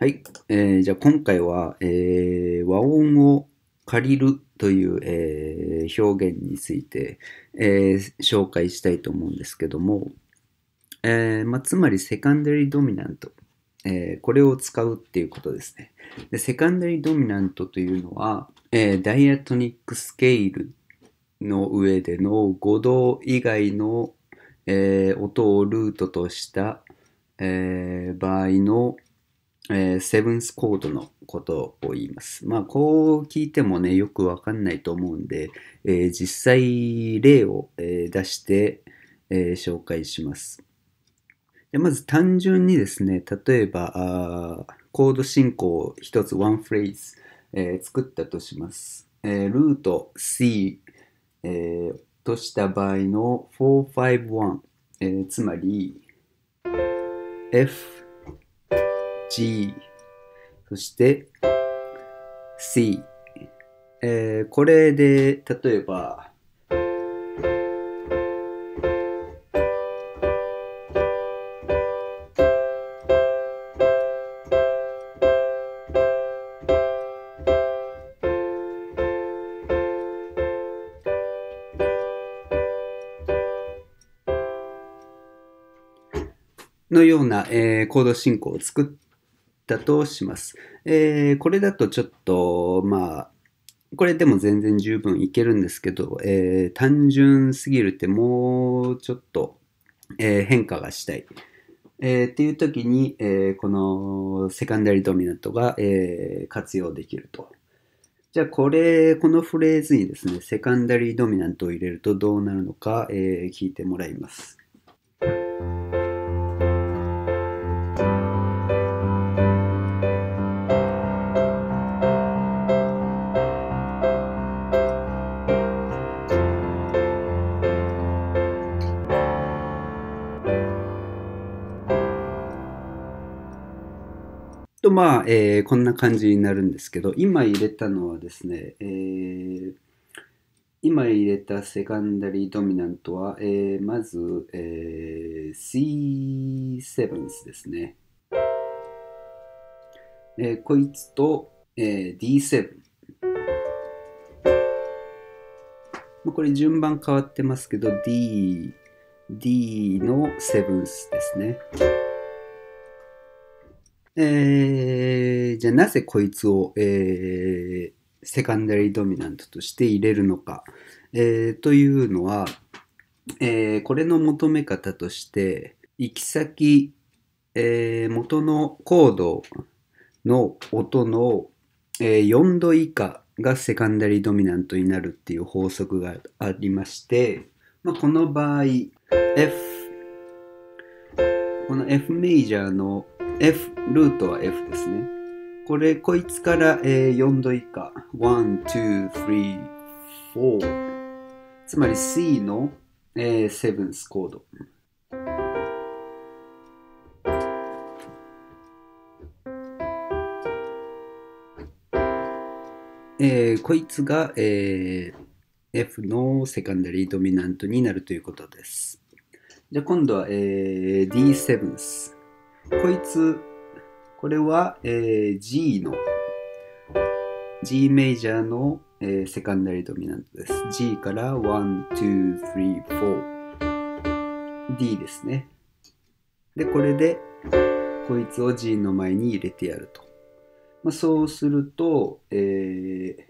はい。えー、じゃあ今回は、えー、和音を借りるという、えー、表現について、えー、紹介したいと思うんですけども、えーまあ、つまりセカンダリードミナント、えー、これを使うっていうことですね。でセカンダリードミナントというのは、えー、ダイアトニックスケールの上での5度以外の、えー、音をルートとした、えー、場合の、えー、セブンスコードのことを言います。まあ、こう聞いてもね、よくわかんないと思うんで、えー、実際例を、えー、出して、え紹介します。でまず単純にですね、例えば、あコード進行を1つ、ワンフレーズ、え作ったとします。えルート C、えとした場合の451、えつまり F、G、そして C。えー、これで、例えば、のような、えー、コード進行を作ってたとします。えー、これだとちょっと、まあ、これでも全然十分いけるんですけど、えー、単純すぎるってもうちょっと、えー、変化がしたい。えー、っていう時に、えこのセカンダリドミナントが、え活用できると。じゃあこれ、このフレーズにですね、セカンダリードミナントを入れるとどうなるのか、え聞いてもらいます。とまあ、えー、こんな感じになるんですけど、今入れたのはですね、えー、今入れたセカンダリードミナントは、えー、まず、えー、C7 ですね。えー、こいつと、えー、D7。これ順番変わってますけど D、D のセブンスですね。えー、じゃあなぜこいつを、えー、セカンダリードミナントとして入れるのか、えー、というのは、えー、これの求め方として行き先、えー、元のコードの音の、えー、4度以下がセカンダリードミナントになるっていう法則がありまして、まあ、この場合 F この F メジャーの F、ルートは F ですね。これ、こいつから、えー、4度以下。1、2、3、4。つまり C の、えー、7th コード。えー、こいつが、えー、F のセカンダリードミナントになるということです。じゃあ今度は、えー、D7 です。こいつ、これは、えー、G の、G メジャーの、えー、セカンダリードミナントです。G から1、2、3、4。D ですね。で、これで、こいつを G の前に入れてやると。まあ、そうすると、えー、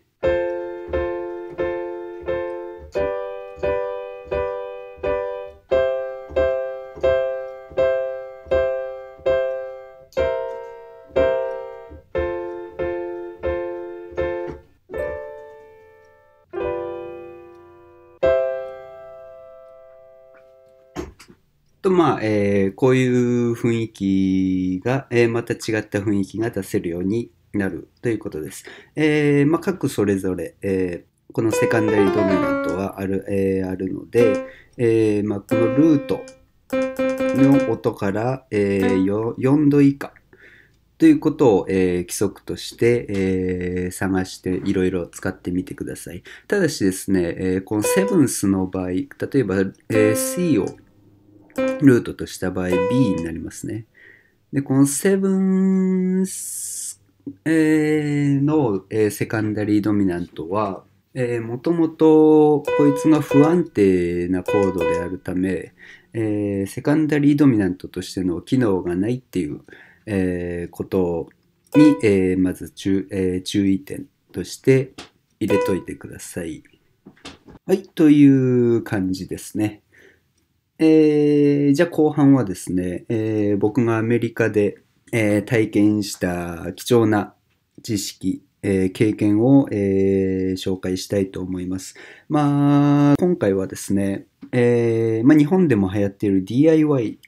と、まあ、えー、こういう雰囲気が、えー、また違った雰囲気が出せるようになるということです。えー、まあ、各それぞれ、えー、このセカンダリドミナントはある、えー、あるので、えー、まあ、このルートの音から、えー、4度以下ということを、えー、規則として、えー、探していろいろ使ってみてください。ただしですね、えー、このセブンスの場合、例えば、えー、C をルートとした場合 B になりますね。で、この7、えー、の、えー、セカンダリードミナントは、えー、もともとこいつが不安定なコードであるため、えー、セカンダリードミナントとしての機能がないっていう、えー、ことに、えー、まず注,、えー、注意点として入れといてください。はい、という感じですね。えー、じゃあ後半はですね、えー、僕がアメリカで、えー、体験した貴重な知識、えー、経験を、えー、紹介したいと思います。まあ、今回はですね、えーまあ、日本でも流行っている DIY っ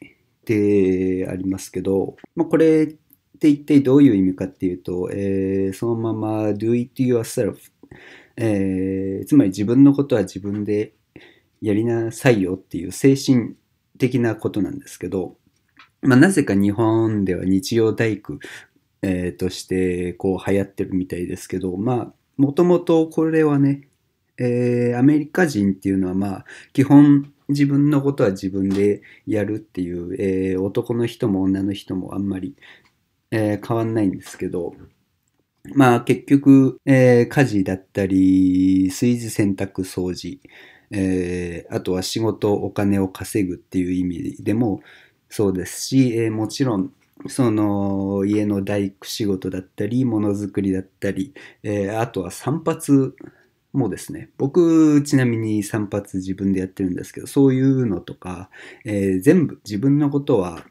てありますけど、まあ、これって一体どういう意味かっていうと、えー、そのまま do it yourself、えー、つまり自分のことは自分でやりなさいよっていう精神的なことなんですけど、まあ、なぜか日本では日曜大工、えー、としてこう流行ってるみたいですけど、まあ、もともとこれはね、えー、アメリカ人っていうのはまあ基本自分のことは自分でやるっていう、えー、男の人も女の人もあんまり、えー、変わんないんですけど、まあ結局、えー、家事だったり、炊事洗濯掃除、えー、あとは仕事、お金を稼ぐっていう意味でもそうですし、えー、もちろん、その家の大工仕事だったり、ものづくりだったり、えー、あとは散髪もですね、僕、ちなみに散髪自分でやってるんですけど、そういうのとか、え全部自分のことは、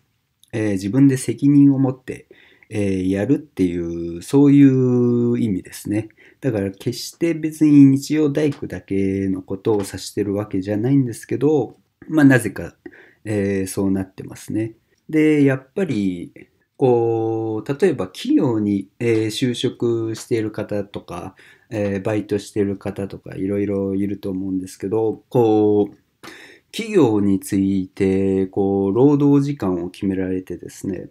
え自分で責任を持って、えやるっていう、そういう意味ですね。だから決して別に日曜大工だけのことを指してるわけじゃないんですけど、まあなぜか、えー、そうなってますね。で、やっぱり、こう、例えば企業に、えー、就職している方とか、えー、バイトしている方とかいろいろいると思うんですけど、こう、企業について、こう、労働時間を決められてですね、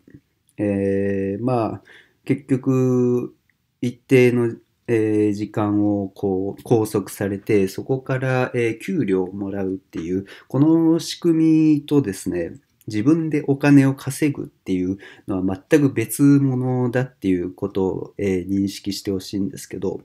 えー、まあ、結局、一定のえー、時間をこう拘束されて、そこから、えー、給料をもらうっていう、この仕組みとですね、自分でお金を稼ぐっていうのは全く別物だっていうことを、えー、認識してほしいんですけど、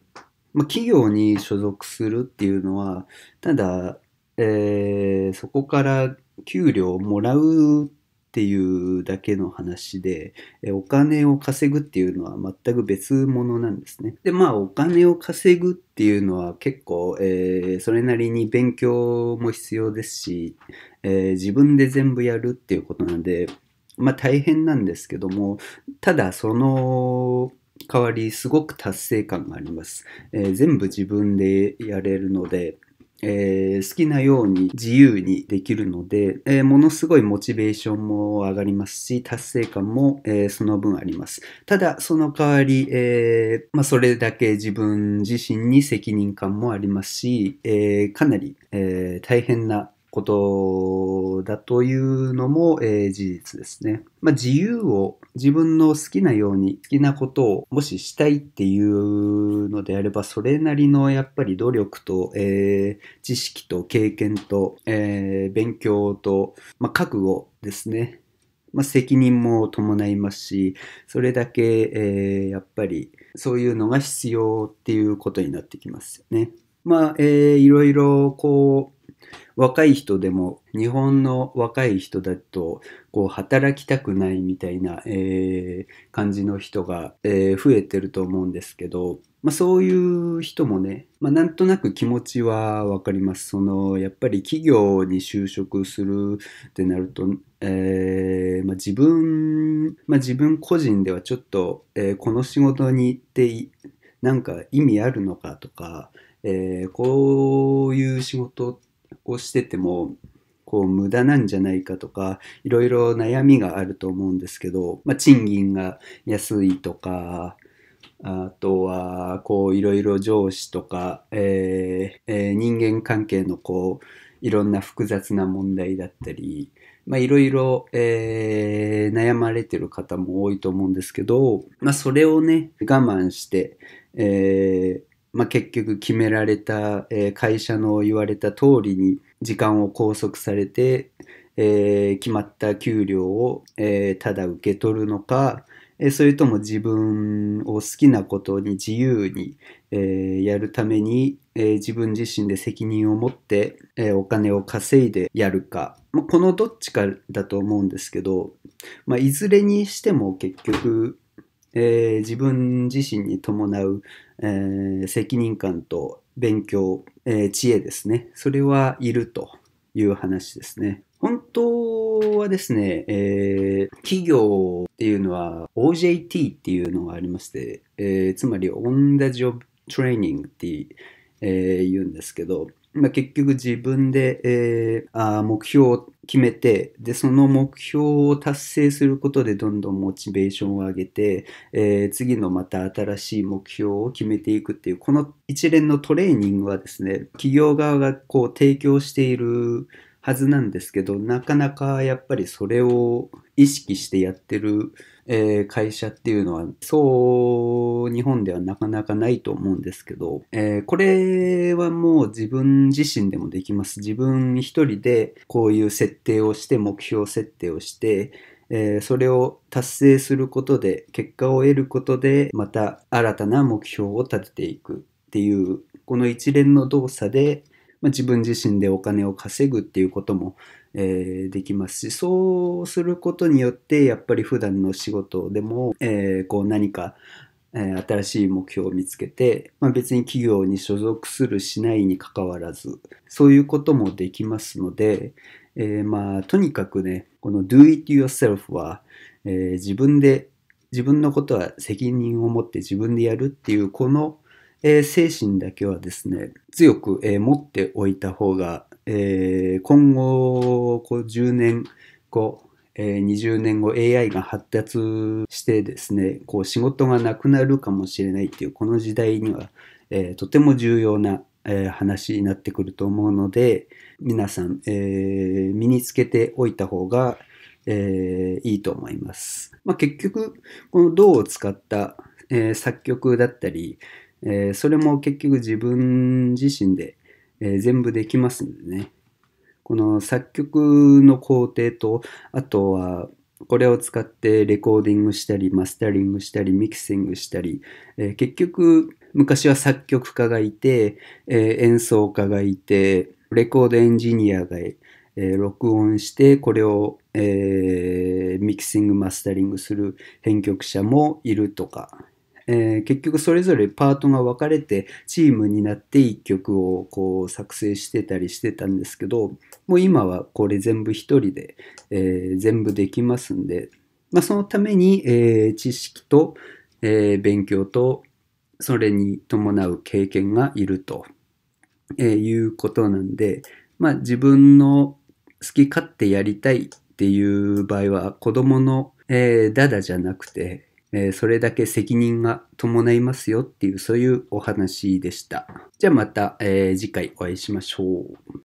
まあ、企業に所属するっていうのは、ただ、えー、そこから給料をもらうっっていうだけの話で、えお金を稼ぐっていうのは全く別物なんですね。で、まあお金を稼ぐっていうのは結構、えー、それなりに勉強も必要ですし、えー、自分で全部やるっていうことなんで、まあ大変なんですけども、ただその代わりすごく達成感があります。えー、全部自分でやれるので、えー、好きなように自由にできるので、えー、ものすごいモチベーションも上がりますし、達成感も、えー、その分あります。ただ、その代わり、えまあ、それだけ自分自身に責任感もありますし、えかなり、え大変なことだというのも、えー、事実ですね。まあ、自由を自分の好きなように好きなことをもししたいっていうのであればそれなりのやっぱり努力と、えー、知識と経験と、えー、勉強と、まあ、覚悟ですね。まあ、責任も伴いますし、それだけ、えやっぱりそういうのが必要っていうことになってきますよね。まあ、えー、いろいろこう若い人でも日本の若い人だとこう働きたくないみたいな、えー、感じの人が、えー、増えてると思うんですけど、まあ、そういう人もね、まあ、なんとなく気持ちはわかりますそのやっぱり企業に就職するってなると、えー、まあ、自分、ま自分個人ではちょっと、えこの仕事に行ってなんか意味あるのかとか、えこういう仕事ってをしてても、こう無駄なんじゃないかとか、いろいろ悩みがあると思うんですけど、まあ、賃金が安いとか、あとは、こういろいろ上司とか、えーえー、人間関係のこう、いろんな複雑な問題だったり、まあ、いろいろ、えー、悩まれてる方も多いと思うんですけど、まあ、それをね、我慢して、えー、まあ、結局決められた、えー、会社の言われた通りに時間を拘束されて、えー、決まった給料を、えー、ただ受け取るのか、えそれとも自分を好きなことに自由に、えやるために、え自分自身で責任を持って、えお金を稼いでやるか、まあ、このどっちかだと思うんですけど、まあ、いずれにしても結局えー、自分自身に伴う、えー、責任感と勉強、えー、知恵ですね。それはいるという話ですね。本当はですね、えー、企業っていうのは OJT っていうのがありまして、えー、つまりオンダジ e Job t r a i って、え言うんですけど、まあ、結局自分で、えー、あ目標を決めてでその目標を達成することでどんどんモチベーションを上げて、えー、次のまた新しい目標を決めていくっていうこの一連のトレーニングはですね企業側がこう提供しているはずなんですけどなかなかやっぱりそれを意識してやってるえー、会社っていうのは、そう、日本ではなかなかないと思うんですけど、えー、これはもう自分自身でもできます。自分一人でこういう設定をして、目標設定をして、えー、それを達成することで、結果を得ることで、また新たな目標を立てていくっていう、この一連の動作で、まあ、自分自身でお金を稼ぐっていうこともえー、できますし、そうすることによって、やっぱり普段の仕事でも、えー、こう何か、えー、新しい目標を見つけて、まあ、別に企業に所属するしないにかかわらず、そういうこともできますので、えまあ、とにかくね、この do it yourself は、え自分で、自分のことは責任を持って自分でやるっていう、この、え精神だけはですね、強く、え持っておいた方がえー、今後、こう10年後、えー、20年後 AI が発達してですね、こう仕事がなくなるかもしれないっていうこの時代には、えー、とても重要な、えー、話になってくると思うので、皆さん、えー、身につけておいた方が、えー、いいと思います。まあ、結局、この銅を使った、えー、作曲だったり、えー、それも結局自分自身でえ全部できますんでね。この作曲の工程と、あとはこれを使ってレコーディングしたり、マスタリングしたり、ミキシングしたり、えー、結局、昔は作曲家がいて、えー、演奏家がいて、レコードエンジニアが、えー、録音して、これを、えー、ミキシング、マスタリングする編曲者もいるとかえー、結局それぞれパートが分かれてチームになって一曲をこう作成してたりしてたんですけどもう今はこれ全部一人で、えー、全部できますんで、まあ、そのために、えー、知識と、え勉強とそれに伴う経験がいると、えいうことなんで、まあ、自分の好き勝手やりたいっていう場合は子供のえー、ダダじゃなくて、えそれだけ責任が伴いますよっていう、そういうお話でした。じゃあまた、え次回お会いしましょう。